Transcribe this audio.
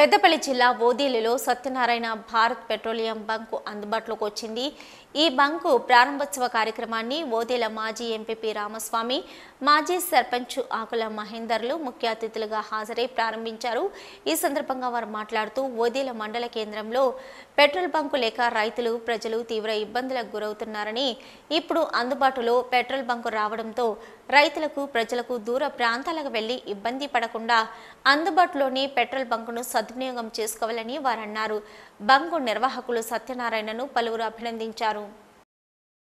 పెద్దపల్లి జిల్లా ఓదీలిలో Satyanarayana Bharat petroleum bunk అందుబాటులోకి వచ్చింది ఈ బంకు ప్రారంభోత్సవ కార్యక్రమాన్ని ఓదీల మాజీ ఎంపీపీ రామస్వామి మాజీ సర్పంచ్ ఆకుల మహేందర్లు ముఖ్య అతిథులుగా హాజరై ప్రారంభించారు ఈ సందర్భంగా వారు మాట్లాడుతూ ఓదీల మండల కేంద్రంలో పెట్రోల్ బంకు లేక రైతులు ప్రజలు తీవ్ర ఇబ్బందులకు గురవుతున్నారని ఇప్పుడు అందుబాటులో పెట్రోల్ బంకు రావడంతో రైతులకు ప్రజలకు దూర ప్రాంతాలకు వెళ్లి ఇబ్బంది పడకుండా అందుబాటులోనే పెట్రోల్ బంకును సద్వినియోగం చేసుకోవాలని వారన్నారు బంగు నిర్వాహకులు సత్యనారాయణను పలువురు అభినందించారు